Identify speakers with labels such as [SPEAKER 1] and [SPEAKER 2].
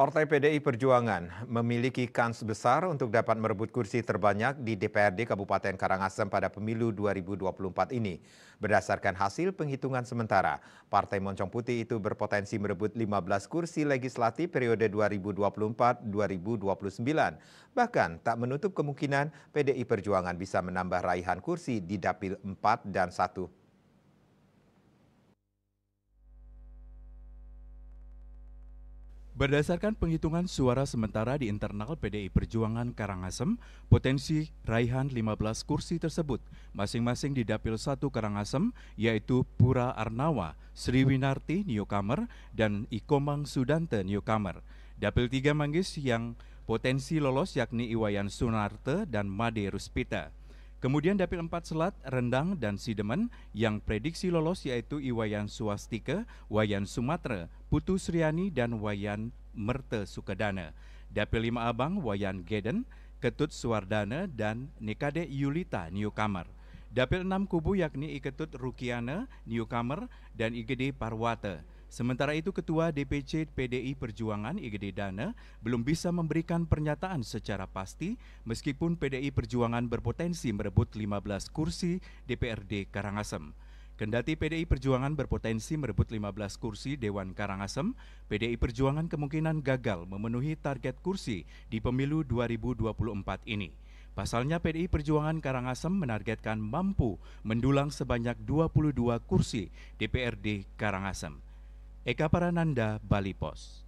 [SPEAKER 1] Partai PDI Perjuangan memiliki kans besar untuk dapat merebut kursi terbanyak di DPRD Kabupaten Karangasem pada pemilu 2024 ini. Berdasarkan hasil penghitungan sementara, Partai Moncong Putih itu berpotensi merebut 15 kursi legislatif periode 2024-2029. Bahkan tak menutup kemungkinan PDI Perjuangan bisa menambah raihan kursi di dapil 4 dan 1.
[SPEAKER 2] Berdasarkan penghitungan suara sementara di internal PDI Perjuangan Karangasem, potensi raihan 15 kursi tersebut masing-masing di Dapil 1 Karangasem yaitu Pura Arnawa, Sriwinarti Newcomer, dan Ikomang Sudante Newcomer. Dapil 3 Manggis yang potensi lolos yakni Iwayan Sunarte dan Made Ruspita. Kemudian dapil 4 Selat, Rendang, dan Sidemen yang prediksi lolos yaitu Iwayan Suastike, Wayan Sumatera, Putu Sriani, dan Wayan Merte Sukedana. Dapil 5 Abang, Wayan Geden, Ketut Suwardana, dan Nikade Yulita Newcomer. Dapil 6 Kubu yakni Iketut Rukiana Newcomer, dan Igede Parwate. Sementara itu Ketua DPC PDI Perjuangan Igede Dana belum bisa memberikan pernyataan secara pasti meskipun PDI Perjuangan berpotensi merebut 15 kursi DPRD Karangasem. Kendati PDI Perjuangan berpotensi merebut 15 kursi Dewan Karangasem, PDI Perjuangan kemungkinan gagal memenuhi target kursi di pemilu 2024 ini. Pasalnya PDI Perjuangan Karangasem menargetkan mampu mendulang sebanyak 22 kursi DPRD Karangasem. Eka Parananda, Bali Pos.